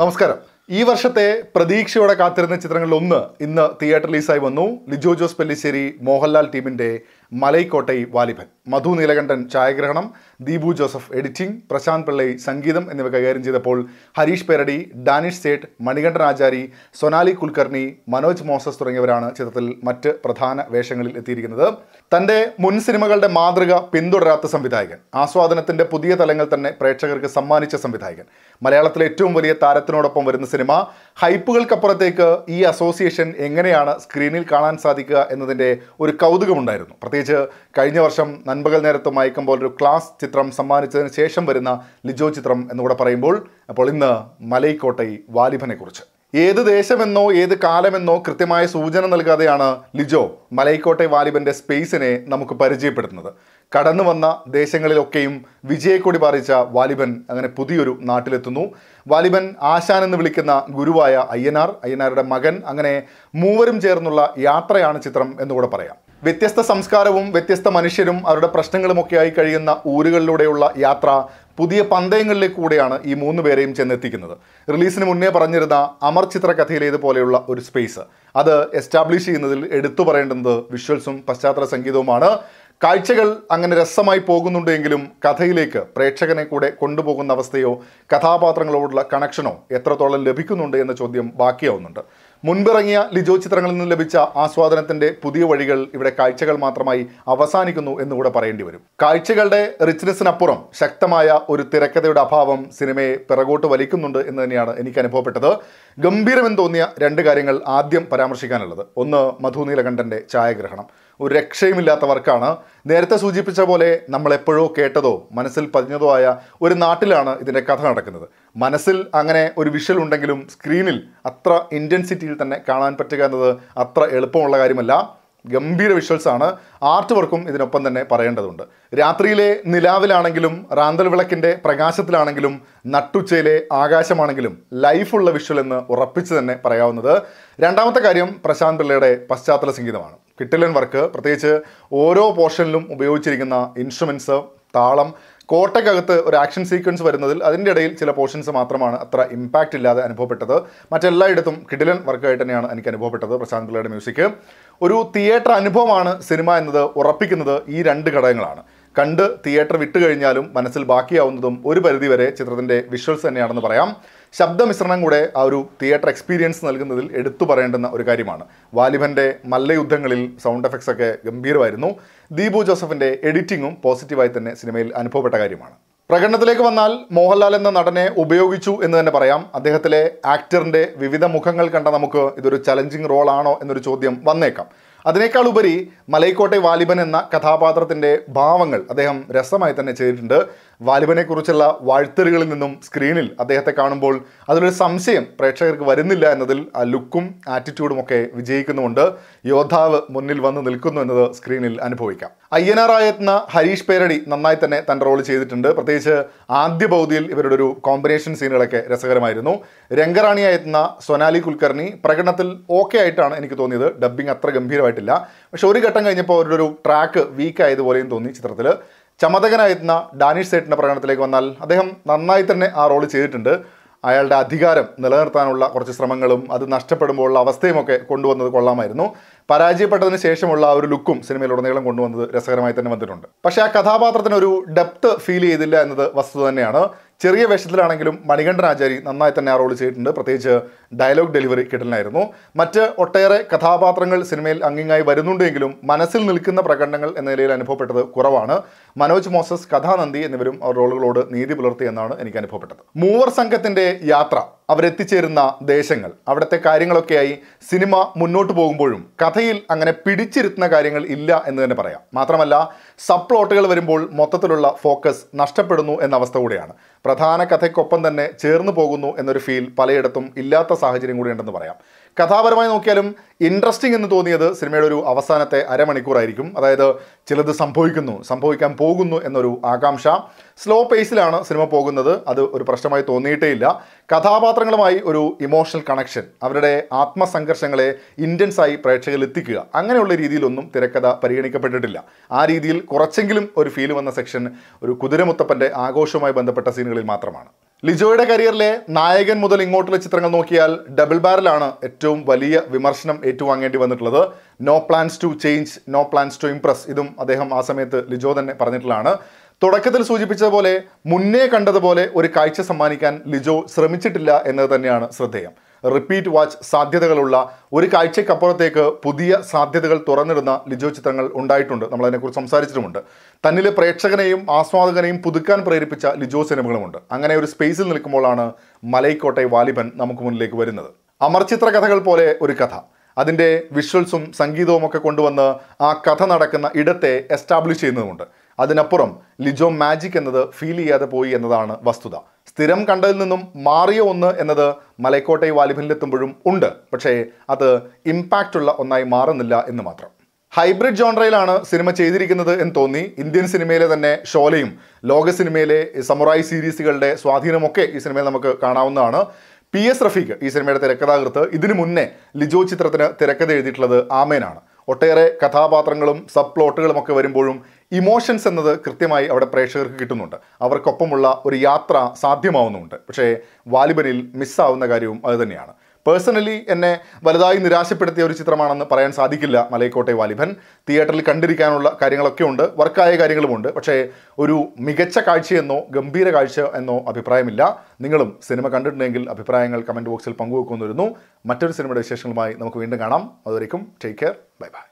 നമസ്കാരം ഈ വർഷത്തെ പ്രതീക്ഷയോടെ കാത്തിരുന്ന ചിത്രങ്ങളിൽ ഒന്ന് ഇന്ന് തിയേറ്റർ റിലീസായി വന്നു ലിജോ ജോസ് പെല്ലിശ്ശേരി മോഹൻലാൽ ടീമിൻ്റെ മലൈക്കോട്ടൈ വാലിഭൻ മധു നീലകണ്ഠൻ ഛായാഗ്രഹണം ദീപു ജോസഫ് എഡിറ്റിംഗ് പ്രശാന്ത് പിള്ളൈ സംഗീതം എന്നിവ കൈകാര്യം ചെയ്തപ്പോൾ ഹരീഷ് പേരടി ഡാനിഷ് സേട്ട് മണികണ്ഠൻ ആചാരി സൊനാലി കുൽക്കർണി മനോജ് മോസസ് തുടങ്ങിയവരാണ് ചിത്രത്തിൽ മറ്റ് പ്രധാന വേഷങ്ങളിൽ എത്തിയിരിക്കുന്നത് തൻ്റെ മുൻ സിനിമകളുടെ മാതൃക പിന്തുടരാത്ത സംവിധായകൻ ആസ്വാദനത്തിൻ്റെ പുതിയ തലങ്ങൾ തന്നെ പ്രേക്ഷകർക്ക് സമ്മാനിച്ച സംവിധായകൻ മലയാളത്തിലെ ഏറ്റവും വലിയ താരത്തിനോടൊപ്പം വരുന്ന സിനിമ ഹൈപ്പുകൾക്കപ്പുറത്തേക്ക് ഈ അസോസിയേഷൻ എങ്ങനെയാണ് സ്ക്രീനിൽ കാണാൻ സാധിക്കുക എന്നതിൻ്റെ ഒരു കൗതുകമുണ്ടായിരുന്നു പ്രത്യേകിച്ച് കഴിഞ്ഞ വർഷം നൻപകൽ നേരത്ത് മയക്കുമ്പോൾ ഒരു ക്ലാസ് ചിത്രം സമ്മാനിച്ചതിന് ശേഷം വരുന്ന ലിജോ ചിത്രം എന്നുകൂടെ പറയുമ്പോൾ അപ്പോൾ ഇന്ന് മലൈക്കോട്ടൈ കുറിച്ച് ഏത് ദേശമെന്നോ ഏത് കാലമെന്നോ കൃത്യമായ സൂചന നൽകാതെയാണ് ലിജോ മലൈക്കോട്ടെ വാലിബൻ്റെ സ്പേസിനെ നമുക്ക് പരിചയപ്പെടുത്തുന്നത് കടന്നു വന്ന ദേശങ്ങളിലൊക്കെയും വിജയക്കൊടി പാറിച്ച വാലിബൻ അങ്ങനെ പുതിയൊരു നാട്ടിലെത്തുന്നു വാലിബൻ ആശാൻ എന്ന് വിളിക്കുന്ന ഗുരുവായ അയ്യനാർ അയ്യനാരുടെ മകൻ അങ്ങനെ മൂവരും ചേർന്നുള്ള യാത്രയാണ് ചിത്രം എന്നുകൂടെ പറയാം വ്യത്യസ്ത സംസ്കാരവും വ്യത്യസ്ത മനുഷ്യരും അവരുടെ ആയി കഴിയുന്ന ഊരുകളിലൂടെയുള്ള യാത്ര പുതിയ പന്തയങ്ങളിലേക്കൂടെയാണ് ഈ മൂന്ന് പേരെയും ചെന്നെത്തിക്കുന്നത് റിലീസിന് മുന്നേ പറഞ്ഞിരുന്ന അമർ ചിത്ര കഥയിലേതുപോലെയുള്ള ഒരു സ്പേസ് അത് എസ്റ്റാബ്ലിഷ് ചെയ്യുന്നതിൽ എടുത്തു പറയേണ്ടത് വിഷ്വൽസും പശ്ചാത്തല സംഗീതവുമാണ് കാഴ്ചകൾ അങ്ങനെ രസമായി പോകുന്നുണ്ടെങ്കിലും കഥയിലേക്ക് പ്രേക്ഷകനെ കൂടെ കൊണ്ടുപോകുന്ന അവസ്ഥയോ കഥാപാത്രങ്ങളോടുള്ള കണക്ഷനോ എത്രത്തോളം ലഭിക്കുന്നുണ്ട് എന്ന ചോദ്യം ബാക്കിയാവുന്നുണ്ട് മുൻപിറങ്ങിയ ലിജോ ചിത്രങ്ങളിൽ നിന്ന് ലഭിച്ച ആസ്വാദനത്തിന്റെ പുതിയ വഴികൾ ഇവിടെ കാഴ്ചകൾ മാത്രമായി അവസാനിക്കുന്നു എന്നുകൂടെ പറയേണ്ടി വരും കാഴ്ചകളുടെ റിച്ച്നെസ്സിനപ്പുറം ശക്തമായ ഒരു തിരക്കഥയുടെ അഭാവം സിനിമയെ പിറകോട്ട് വലിക്കുന്നുണ്ട് എന്ന് തന്നെയാണ് എനിക്ക് അനുഭവപ്പെട്ടത് ഗംഭീരമെന്ന് തോന്നിയ രണ്ട് കാര്യങ്ങൾ ആദ്യം പരാമർശിക്കാനുള്ളത് ഒന്ന് മധു നീലകണ്ഠന്റെ ഛായാഗ്രഹണം ഒരു രക്ഷയുമില്ലാത്തവർക്കാണ് നേരത്തെ സൂചിപ്പിച്ച പോലെ നമ്മൾ എപ്പോഴോ കേട്ടതോ മനസ്സിൽ പതിഞ്ഞതോ ആയ ഒരു നാട്ടിലാണ് ഇതിൻ്റെ കഥ നടക്കുന്നത് മനസ്സിൽ അങ്ങനെ ഒരു വിഷ്വൽ ഉണ്ടെങ്കിലും സ്ക്രീനിൽ അത്ര ഇൻറ്റൻസിറ്റിയിൽ തന്നെ കാണാൻ പറ്റുക എന്നത് അത്ര എളുപ്പമുള്ള കാര്യമല്ല ഗംഭീര വിഷ്വൽസ് ആണ് ആർട്ട് വർക്കും ഇതിനൊപ്പം തന്നെ പറയേണ്ടതുണ്ട് രാത്രിയിലെ നിലാവിലാണെങ്കിലും റാന്തൽ വിളക്കിൻ്റെ പ്രകാശത്തിലാണെങ്കിലും നട്ടുച്ചയിലെ ആകാശമാണെങ്കിലും ലൈഫുള്ള വിഷ്വൽ എന്ന് ഉറപ്പിച്ച് തന്നെ പറയാവുന്നത് രണ്ടാമത്തെ കാര്യം പ്രശാന്ത് പിള്ളയുടെ പശ്ചാത്തല സംഗീതമാണ് കിട്ടിലൻ വർക്ക് പ്രത്യേകിച്ച് ഓരോ പോർഷനിലും ഉപയോഗിച്ചിരിക്കുന്ന ഇൻസ്ട്രുമെൻറ്റ്സ് താളം കോട്ടക്കകത്ത് ഒരു ആക്ഷൻ സീക്വൻസ് വരുന്നതിൽ അതിൻ്റെ ഇടയിൽ ചില പോർഷൻസ് മാത്രമാണ് അത്ര ഇമ്പാക്റ്റ് ഇല്ലാതെ അനുഭവപ്പെട്ടത് മറ്റെല്ലായിടത്തും കിടിലൻ വർക്കായിട്ട് തന്നെയാണ് എനിക്ക് അനുഭവപ്പെട്ടത് പ്രശാന്ത് പിള്ളയുടെ മ്യൂസിക് ഒരു തിയേറ്റർ അനുഭവമാണ് സിനിമ എന്നത് ഉറപ്പിക്കുന്നത് ഈ രണ്ട് ഘടകങ്ങളാണ് കണ്ട് തിയേറ്റർ വിട്ടു കഴിഞ്ഞാലും മനസ്സിൽ ബാക്കിയാവുന്നതും ഒരു പരിധിവരെ ചിത്രത്തിൻ്റെ വിഷ്വൽസ് തന്നെയാണെന്ന് പറയാം ശബ്ദമിശ്രണം കൂടെ ആ ഒരു തിയേറ്റർ എക്സ്പീരിയൻസ് നൽകുന്നതിൽ എടുത്തു പറയേണ്ടുന്ന ഒരു കാര്യമാണ് വാലിബൻ്റെ മല്ലയുദ്ധങ്ങളിൽ സൗണ്ട് എഫക്ട്സ് ഒക്കെ ഗംഭീരമായിരുന്നു ദീപു ജോസഫിൻ്റെ എഡിറ്റിങ്ങും പോസിറ്റീവായി തന്നെ സിനിമയിൽ അനുഭവപ്പെട്ട കാര്യമാണ് പ്രകടനത്തിലേക്ക് വന്നാൽ മോഹൻലാൽ എന്ന നടനെ ഉപയോഗിച്ചു എന്ന് തന്നെ പറയാം അദ്ദേഹത്തിലെ ആക്ടറിൻ്റെ വിവിധ മുഖങ്ങൾ കണ്ട നമുക്ക് ഇതൊരു ചലഞ്ചിങ് റോളാണോ എന്നൊരു ചോദ്യം വന്നേക്കാം അതിനേക്കാൾ ഉപരി മലൈക്കോട്ടെ വാലിബൻ എന്ന കഥാപാത്രത്തിൻ്റെ ഭാവങ്ങൾ അദ്ദേഹം രസമായി തന്നെ ചെയ്തിട്ടുണ്ട് വാലിബനെക്കുറിച്ചുള്ള വാഴ്ത്തലുകളിൽ നിന്നും സ്ക്രീനിൽ അദ്ദേഹത്തെ കാണുമ്പോൾ അതിലൊരു സംശയം പ്രേക്ഷകർക്ക് വരുന്നില്ല എന്നതിൽ ആ ലുക്കും ആറ്റിറ്റ്യൂഡും ഒക്കെ വിജയിക്കുന്നുമുണ്ട് യോദ്ധാവ് മുന്നിൽ വന്ന് നിൽക്കുന്നു എന്നത് സ്ക്രീനിൽ അനുഭവിക്കാം അയ്യനാറായെത്തുന്ന ഹരീഷ് പേരടി നന്നായി തന്നെ തൻ്റെ റോൾ ചെയ്തിട്ടുണ്ട് പ്രത്യേകിച്ച് ആദ്യ ഭൗതിയിൽ ഇവരുടെ ഒരു കോമ്പിനേഷൻ സീനുകളൊക്കെ രസകരമായിരുന്നു രംഗറാണിയായെത്തുന്ന സൊനാലി കുൽക്കർണി പ്രകടനത്തിൽ ഓക്കെ ആയിട്ടാണ് എനിക്ക് തോന്നിയത് ഡബ്ബിംഗ് അത്ര ഗംഭീരമായിട്ടില്ല പക്ഷെ ഒരു ഘട്ടം കഴിഞ്ഞപ്പോൾ അവരുടെ ഒരു ട്രാക്ക് വീക്ക് ആയതുപോലെയും തോന്നി ചിത്രത്തിൽ ചമതകനായിരുന്ന ഡാനിഷ് സേട്ടിൻ്റെ പ്രകടനത്തിലേക്ക് വന്നാൽ അദ്ദേഹം നന്നായി തന്നെ ആ റോൾ ചെയ്തിട്ടുണ്ട് അയാളുടെ അധികാരം നിലനിർത്താനുള്ള കുറച്ച് ശ്രമങ്ങളും അത് നഷ്ടപ്പെടുമ്പോഴുള്ള അവസ്ഥയും ഒക്കെ കൊണ്ടുവന്നത് കൊള്ളാമായിരുന്നു പരാജയപ്പെട്ടതിന് ശേഷമുള്ള ആ ഒരു ലുക്കും സിനിമയിലുടനീളം കൊണ്ടുവന്നത് രസകരമായി തന്നെ വന്നിട്ടുണ്ട് പക്ഷേ ആ കഥാപാത്രത്തിന് ഒരു ഡെപ്ത് ഫീൽ ചെയ്തില്ല എന്നത് വസ്തുത തന്നെയാണ് ചെറിയ വേഷത്തിലാണെങ്കിലും മണികണ്ഠൻ ആചാരി നന്നായി തന്നെ ആ റോൾ ചെയ്തിട്ടുണ്ട് പ്രത്യേകിച്ച് ഡയലോഗ് ഡെലിവറി കിട്ടലായിരുന്നു മറ്റ് ഒട്ടേറെ കഥാപാത്രങ്ങൾ സിനിമയിൽ അങ്ങിങ്ങായി വരുന്നുണ്ടെങ്കിലും മനസ്സിൽ നിൽക്കുന്ന പ്രകടനങ്ങൾ എന്ന നിലയിൽ അനുഭവപ്പെട്ടത് കുറവാണ് മനോജ് മോസസ് കഥാനന്ദി എന്നിവരും റോളുകളോട് നീതി പുലർത്തിയെന്നാണ് എനിക്ക് അനുഭവപ്പെട്ടത് മൂവർ സംഘത്തിൻ്റെ യാത്ര അവരെത്തിച്ചേരുന്ന ദേശങ്ങൾ അവിടുത്തെ കാര്യങ്ങളൊക്കെയായി സിനിമ മുന്നോട്ട് പോകുമ്പോഴും കഥയിൽ അങ്ങനെ പിടിച്ചിരുത്തുന്ന കാര്യങ്ങൾ ഇല്ല എന്ന് തന്നെ പറയാം മാത്രമല്ല സബ് പ്ലോട്ടുകൾ വരുമ്പോൾ മൊത്തത്തിലുള്ള ഫോക്കസ് നഷ്ടപ്പെടുന്നു എന്ന അവസ്ഥ കൂടിയാണ് പ്രധാന കഥയ്ക്കൊപ്പം തന്നെ ചേർന്ന് പോകുന്നു എന്നൊരു ഫീൽ പലയിടത്തും ഇല്ലാത്ത സാഹചര്യം കൂടി ഉണ്ടെന്ന് പറയാം കഥാപരമായി നോക്കിയാലും ഇൻട്രസ്റ്റിംഗ് എന്ന് തോന്നിയത് സിനിമയുടെ ഒരു അവസാനത്തെ അരമണിക്കൂറായിരിക്കും അതായത് ചിലത് സംഭവിക്കുന്നു സംഭവിക്കാൻ പോകുന്നു എന്നൊരു ആകാംക്ഷ സ്ലോ പേസിലാണ് സിനിമ പോകുന്നത് അത് ഒരു പ്രശ്നമായി ഇല്ല കഥാപാത്രങ്ങളുമായി ഒരു ഇമോഷണൽ കണക്ഷൻ അവരുടെ ആത്മസംഘർഷങ്ങളെ ഇൻറ്റൻസായി പ്രേക്ഷകരിൽ എത്തിക്കുക അങ്ങനെയുള്ള രീതിയിലൊന്നും തിരക്കഥ പരിഗണിക്കപ്പെട്ടിട്ടില്ല ആ രീതിയിൽ കുറച്ചെങ്കിലും ഒരു ഫീൽ വന്ന സെക്ഷൻ ഒരു കുതിരമുത്തപ്പൻ്റെ ആഘോഷവുമായി ബന്ധപ്പെട്ട സീനുകളിൽ മാത്രമാണ് ലിജോയുടെ കരിയറിലെ നായകൻ മുതൽ ഇങ്ങോട്ടുള്ള ചിത്രങ്ങൾ നോക്കിയാൽ ഡബിൾ ബാരലാണ് ഏറ്റവും വലിയ വിമർശനം ഏറ്റുവാങ്ങേണ്ടി വന്നിട്ടുള്ളത് no plans to change no plans to impress ഇതും അദ്ദേഹം ആ സമയത്ത് ലിജോ തന്നെ പറഞ്ഞിട്ടുള്ളതാണ് തുടക്കത്തിൽ സൂചിപ്പിച്ചതുപോലെ മുന്നേ കണ്ടതുപോലെ ഒരു കാഴ്ച സമ്മാനിക്കാൻ ലിജോ ശ്രമിച്ചിട്ടില്ല എന്നത് തന്നെയാണ് ശ്രദ്ധേയം റിപ്പീറ്റ് വാച്ച് സാധ്യതകളുള്ള ഒരു കാഴ്ചയ്ക്കപ്പുറത്തേക്ക് പുതിയ സാധ്യതകൾ തുറന്നിടുന്ന ലിജോ ചിത്രങ്ങൾ ഉണ്ടായിട്ടുണ്ട് നമ്മളതിനെക്കുറിച്ച് സംസാരിച്ചിട്ടുമുണ്ട് തന്നിലെ പ്രേക്ഷകനെയും ആസ്വാദകനെയും പുതുക്കാൻ പ്രേരിപ്പിച്ച ലിജോ സിനിമകളുമുണ്ട് അങ്ങനെ ഒരു സ്പേസിൽ നിൽക്കുമ്പോഴാണ് മലൈക്കോട്ടെ വാലിബൻ നമുക്ക് മുന്നിലേക്ക് വരുന്നത് അമർ കഥകൾ പോലെ ഒരു കഥ അതിൻ്റെ വിഷ്വൽസും സംഗീതവും ഒക്കെ കൊണ്ടുവന്ന് ആ കഥ നടക്കുന്ന ഇടത്തെ എസ്റ്റാബ്ലിഷ് ചെയ്യുന്നതുമുണ്ട് അതിനപ്പുറം ലിജോ മാജിക് എന്നത് ഫീൽ ചെയ്യാതെ പോയി എന്നതാണ് വസ്തുത സ്ഥിരം കണ്ടതിൽ നിന്നും മാറിയ ഒന്ന് എന്നത് മലക്കോട്ടെ വാലിഭനിലെത്തുമ്പോഴും ഉണ്ട് പക്ഷേ അത് ഇമ്പാക്റ്റുള്ള ഒന്നായി മാറുന്നില്ല എന്ന് മാത്രം ഹൈബ്രിഡ് ജോൺറയിലാണ് സിനിമ ചെയ്തിരിക്കുന്നത് എന്ന് തോന്നി ഇന്ത്യൻ സിനിമയിലെ തന്നെ ഷോലയും ലോക സിനിമയിലെ സമുറായി സീരീസുകളുടെ സ്വാധീനമൊക്കെ ഈ സിനിമയിൽ നമുക്ക് കാണാവുന്നതാണ് പി എസ് റഫീഖ് ഈ സിനിമയുടെ തിരക്കഥാകൃത്ത് ഇതിനു മുന്നേ ലിജോ ചിത്രത്തിന് തിരക്കഥ എഴുതിയിട്ടുള്ളത് ആമേനാണ് ഒട്ടേറെ കഥാപാത്രങ്ങളും സബ് ഒക്കെ വരുമ്പോഴും ഇമോഷൻസ് എന്നത് കൃത്യമായി അവിടെ പ്രേക്ഷകർക്ക് കിട്ടുന്നുണ്ട് അവർക്കൊപ്പമുള്ള ഒരു യാത്ര സാധ്യമാവുന്നുണ്ട് പക്ഷേ വാലിബനിൽ മിസ്സാവുന്ന കാര്യവും അതുതന്നെയാണ് പേഴ്സണലി എന്നെ വലുതായി നിരാശപ്പെടുത്തിയ ഒരു ചിത്രമാണെന്ന് പറയാൻ സാധിക്കില്ല മലയക്കോട്ടെ വാലിഭൻ തിയേറ്ററിൽ കണ്ടിരിക്കാനുള്ള കാര്യങ്ങളൊക്കെ ഉണ്ട് വർക്കായ കാര്യങ്ങളുമുണ്ട് പക്ഷേ ഒരു മികച്ച കാഴ്ചയെന്നോ ഗംഭീര കാഴ്ച എന്നോ അഭിപ്രായമില്ല നിങ്ങളും സിനിമ കണ്ടിട്ടുണ്ടെങ്കിൽ അഭിപ്രായങ്ങൾ കമൻറ്റ് ബോക്സിൽ പങ്കുവെക്കുന്നിരുന്നു മറ്റൊരു സിനിമയുടെ വിശേഷങ്ങളുമായി നമുക്ക് വീണ്ടും കാണാം അതുവരേക്കും ടേക്ക് കെയർ ബൈ ബൈ